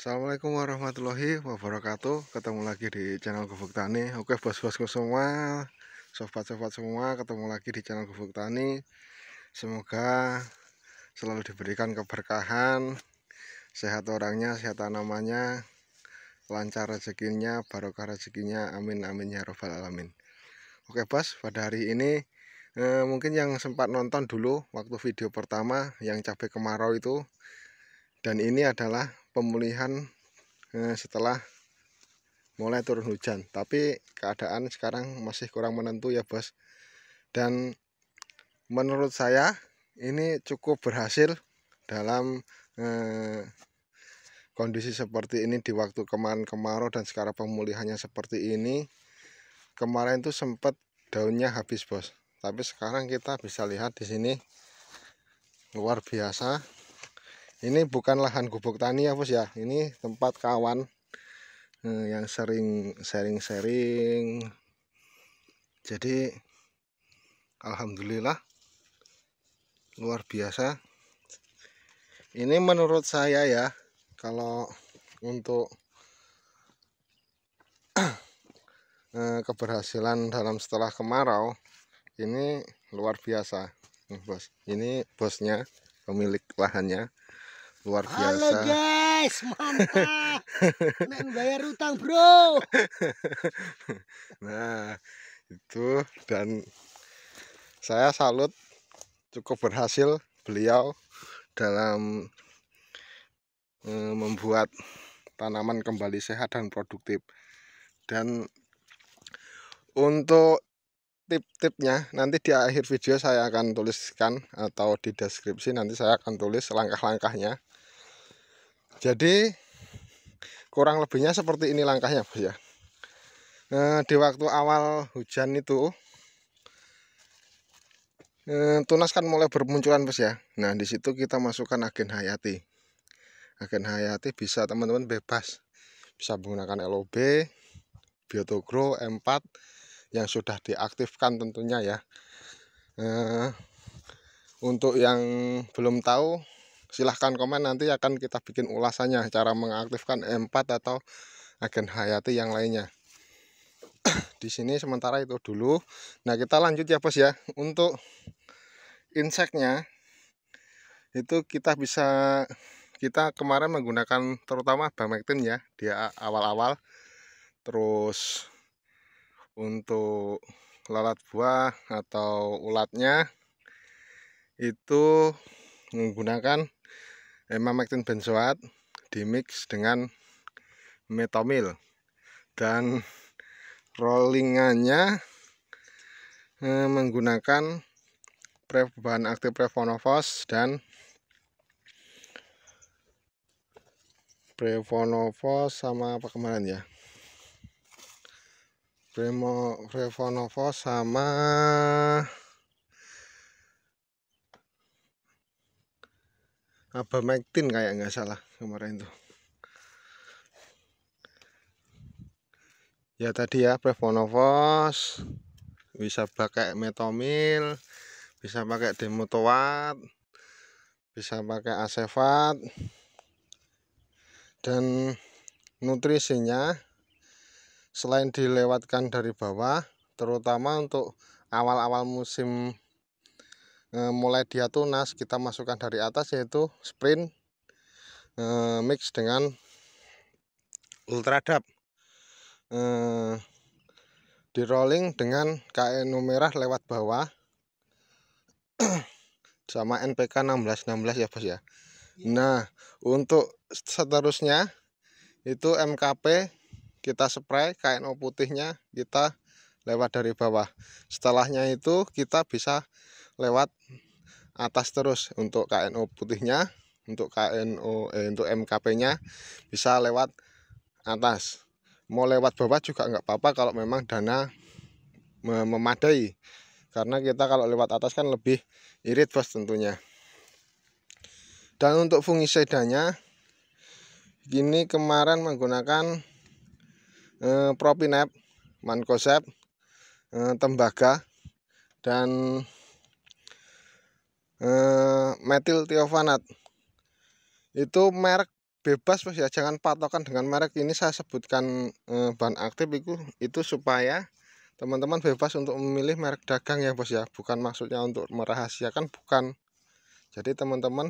Assalamualaikum warahmatullahi wabarakatuh Ketemu lagi di channel Gubuk Tani Oke bos-bosku semua Sobat-sobat semua ketemu lagi di channel Gubuk Tani Semoga selalu diberikan keberkahan Sehat orangnya, sehat tanamannya Lancar rezekinya, barokah rezekinya Amin amin ya robbal alamin Oke bos, pada hari ini eh, Mungkin yang sempat nonton dulu Waktu video pertama yang cabai kemarau itu dan ini adalah pemulihan eh, setelah mulai turun hujan tapi keadaan sekarang masih kurang menentu ya bos dan menurut saya ini cukup berhasil dalam eh, kondisi seperti ini di waktu kemarin kemarau dan sekarang pemulihannya seperti ini kemarin itu sempat daunnya habis bos tapi sekarang kita bisa lihat di sini luar biasa ini bukan lahan gubuk tani ya bos ya ini tempat kawan eh, yang sering sharing-sharing jadi Alhamdulillah luar biasa ini menurut saya ya kalau untuk eh, keberhasilan dalam setelah kemarau ini luar biasa bos ini bosnya pemilik lahannya luar biasa halo guys mantap nek bayar utang bro nah itu dan saya salut cukup berhasil beliau dalam eh, membuat tanaman kembali sehat dan produktif dan untuk tip-tipnya nanti di akhir video saya akan tuliskan atau di deskripsi nanti saya akan tulis langkah-langkahnya jadi kurang lebihnya seperti ini langkahnya bos ya nah, di waktu awal hujan itu eh, tunas kan mulai bermunculan bos ya nah di situ kita masukkan agen hayati agen hayati bisa teman-teman bebas bisa menggunakan LOB Biotogro M4 yang sudah diaktifkan tentunya ya eh, untuk yang belum tahu silahkan komen nanti akan kita bikin ulasannya cara mengaktifkan M4 atau agen hayati yang lainnya di sini sementara itu dulu nah kita lanjut ya bos ya untuk inseknya itu kita bisa kita kemarin menggunakan terutama bamectin ya dia awal-awal terus untuk lalat buah atau ulatnya itu menggunakan emamectin benzoat dimix dengan metamil dan rollingannya eh, menggunakan pre, bahan aktif prevonovos dan prevonovos sama apa kemarin ya Premo, sama abamectin kayak nggak salah kemarin tuh ya tadi ya Prevonovos bisa pakai metomil bisa pakai demotoat bisa pakai asefat dan nutrisinya selain dilewatkan dari bawah terutama untuk awal-awal musim e, mulai dia tunas kita masukkan dari atas yaitu sprint e, mix dengan ultradap e, eh, di rolling dengan KNU e merah lewat bawah sama NPK 1616 ya bos ya iya. Nah untuk seterusnya itu MKP kita spray KNO e putihnya kita lewat dari bawah setelahnya itu kita bisa lewat atas terus untuk KNO putihnya untuk KNO eh, untuk MKP-nya bisa lewat atas mau lewat bawah juga nggak apa-apa kalau memang dana memadai karena kita kalau lewat atas kan lebih irit bos tentunya dan untuk fungisidanya ini kemarin menggunakan eh, propinep mankosep eh, tembaga dan Eh, metil tiofanat itu merek bebas mas ya jangan patokan dengan merek ini saya sebutkan eh, bahan aktif itu itu supaya teman-teman bebas untuk memilih merek dagang ya bos ya bukan maksudnya untuk merahasiakan bukan jadi teman-teman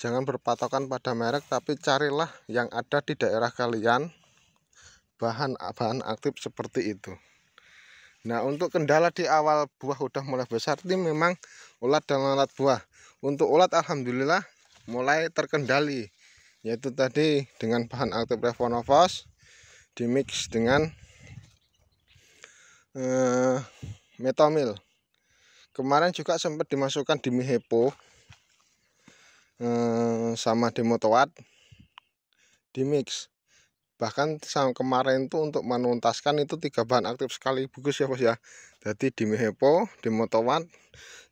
jangan berpatokan pada merek tapi carilah yang ada di daerah kalian bahan bahan aktif seperti itu Nah untuk kendala di awal buah udah mulai besar ini memang ulat dan lalat buah. Untuk ulat alhamdulillah mulai terkendali yaitu tadi dengan bahan aktif Revonofos dimix dengan eh, metomil. Kemarin juga sempat dimasukkan di Mihepo eh, sama demotoat dimix bahkan sama kemarin tuh untuk menuntaskan itu tiga bahan aktif sekali bagus ya bos ya jadi di mehepo, di motowat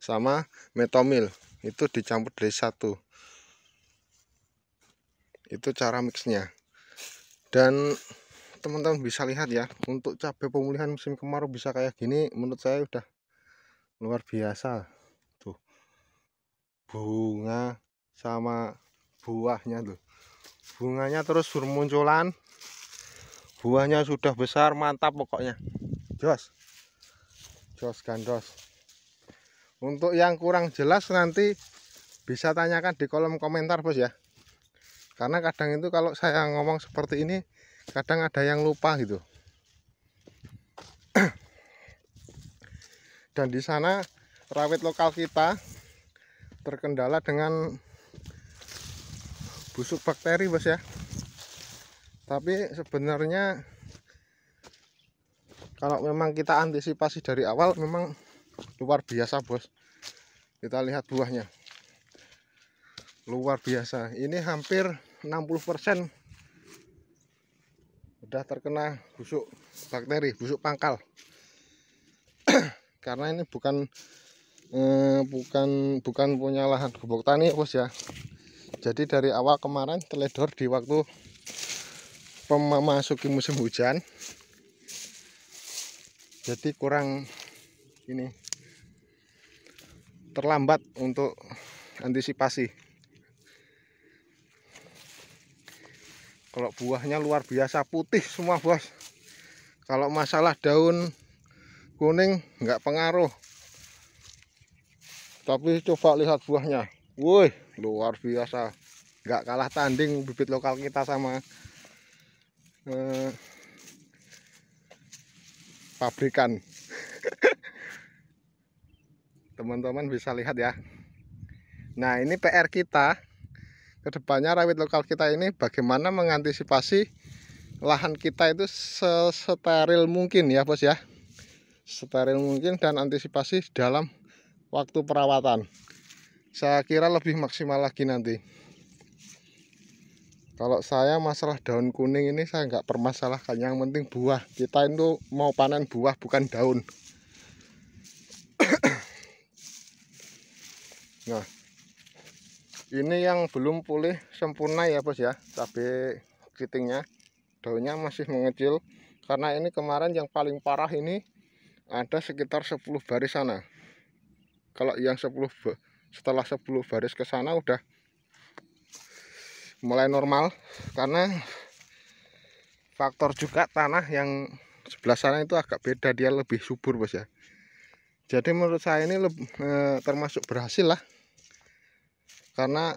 sama metomil itu dicampur dari satu itu cara mixnya dan teman-teman bisa lihat ya untuk cabai pemulihan musim kemarau bisa kayak gini menurut saya udah luar biasa tuh bunga sama buahnya tuh bunganya terus bermunculan buahnya sudah besar mantap pokoknya jos jos gandos untuk yang kurang jelas nanti bisa tanyakan di kolom komentar bos ya karena kadang itu kalau saya ngomong seperti ini kadang ada yang lupa gitu dan di sana rawit lokal kita terkendala dengan busuk bakteri bos ya tapi sebenarnya kalau memang kita antisipasi dari awal memang luar biasa bos kita lihat buahnya luar biasa ini hampir 60% udah terkena busuk bakteri busuk pangkal karena ini bukan eh, bukan bukan punya lahan gubuk tani bos ya jadi dari awal kemarin teledor di waktu memasuki musim hujan jadi kurang ini terlambat untuk antisipasi kalau buahnya luar biasa putih semua bos kalau masalah daun kuning nggak pengaruh tapi coba lihat buahnya woi luar biasa nggak kalah tanding bibit lokal kita sama Eh, pabrikan teman-teman bisa lihat ya nah ini PR kita kedepannya rawit lokal kita ini bagaimana mengantisipasi lahan kita itu steril mungkin ya bos ya steril mungkin dan antisipasi dalam waktu perawatan saya kira lebih maksimal lagi nanti kalau saya masalah daun kuning ini saya nggak permasalahkan yang penting buah kita itu mau panen buah bukan daun nah ini yang belum pulih sempurna ya bos ya Tapi kitingnya, daunnya masih mengecil karena ini kemarin yang paling parah ini ada sekitar 10 baris sana kalau yang 10 setelah 10 baris ke sana udah mulai normal karena faktor juga tanah yang sebelah sana itu agak beda dia lebih subur bos ya jadi menurut saya ini lebih, e, termasuk berhasil lah karena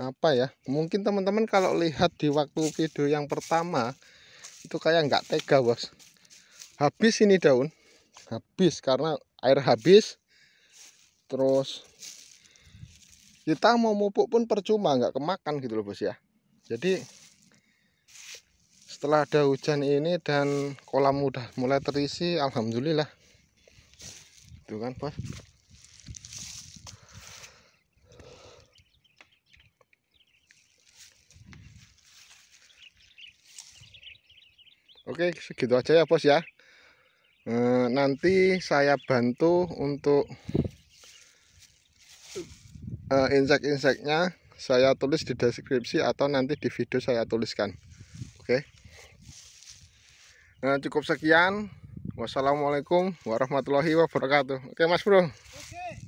apa ya mungkin teman-teman kalau lihat di waktu video yang pertama itu kayak nggak tega bos habis ini daun habis karena air habis terus kita mau mupuk pun percuma nggak kemakan gitu loh bos ya jadi setelah ada hujan ini dan kolam udah mulai terisi alhamdulillah itu kan bos Oke segitu aja ya bos ya e, nanti saya bantu untuk uh, eh, insek-inseknya saya tulis di deskripsi atau nanti di video saya tuliskan oke okay. nah, eh, cukup sekian wassalamualaikum warahmatullahi wabarakatuh oke okay, mas bro okay.